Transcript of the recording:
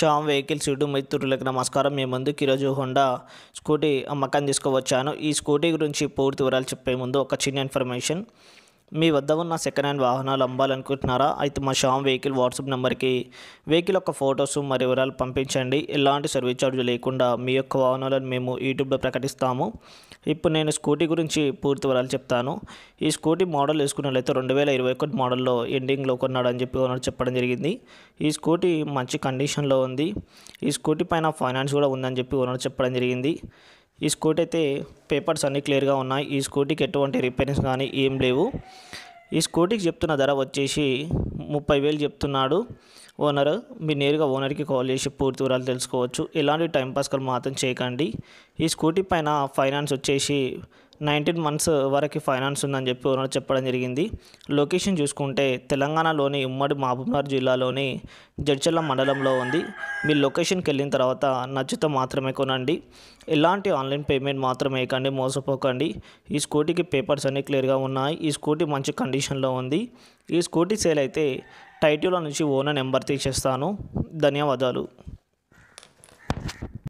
Shyam vehicles YouTube మిత్రులకు నమస్కారం మీ ముందుకు ఈరోజు హోండా స్కూటీ అమ్మకాన్ని తీసుకువచ్చాను ఈ స్కూటీ గురించి పూర్తి వివరాలు చెప్పే ముందు ఒక చిన్న ఇన్ఫర్మేషన్ మీ వద్ద ఉన్న సెకండ్ హ్యాండ్ వాహనాలు అమ్మాలనుకుంటున్నారా అయితే మా షామ్ వెహికల్ వాట్సాప్ నెంబర్కి వెహికల్ యొక్క ఫొటోస్ మరి వివరాలు పంపించండి ఎలాంటి సర్వీస్ ఛార్జ్ లేకుండా మీ యొక్క వాహనాలను మేము యూట్యూబ్లో ప్రకటిస్తాము ఇప్పుడు నేను స్కూటీ గురించి పూర్తి వివరాలు చెప్తాను ఈ స్కూటీ మోడల్ వేసుకున్నట్లయితే రెండు వేల ఇరవై ఒకటి మోడల్లో ఎండింగ్లో కొన్నాడు అని చెప్పి ఓనర్ చెప్పడం జరిగింది ఈ స్కూటీ మంచి కండిషన్లో ఉంది ఈ స్కూటీ పైన ఫైనాన్స్ కూడా ఉందని చెప్పి ఓనర్ చెప్పడం జరిగింది ఈ స్కూటీ అయితే పేపర్స్ అన్నీ క్లియర్గా ఉన్నాయి ఈ స్కూటీకి ఎటువంటి రిపేర్స్ కానీ ఏం లేవు ఈ స్కూటీకి చెప్తున్న ధర వచ్చేసి ముప్పై వేలు చెప్తున్నాడు ఓనర్ మీరు నేరుగా ఓనర్కి కాల్ చేసి పూర్తి వివరాలు తెలుసుకోవచ్చు ఇలాంటి టైంపాస్కల్ మాత్రం చేయకండి ఈ స్కూటీ పైన ఫైనాన్స్ వచ్చేసి నైన్టీన్ మంత్స్ వరకు ఫైనాన్స్ ఉందని చెప్పి ఓనర్ చెప్పడం జరిగింది లొకేషన్ చూసుకుంటే తెలంగాణలోని ఉమ్మడి మహబూబ్నగర్ జిల్లాలోని జడ్చల్ల మండలంలో ఉంది మీ లొకేషన్కి వెళ్ళిన తర్వాత నచ్చితే మాత్రమే కొనండి ఎలాంటి ఆన్లైన్ పేమెంట్ మాత్రం వేయకండి మోసపోకండి ఈ స్కూటీకి పేపర్స్ అన్నీ క్లియర్గా ఉన్నాయి ఈ స్కూటీ మంచి కండిషన్లో ఉంది ఈ స్కూటీ సేల్ అయితే టైటిల్ నుంచి ఓనర్ నెంబర్ తీసేస్తాను ధన్యవాదాలు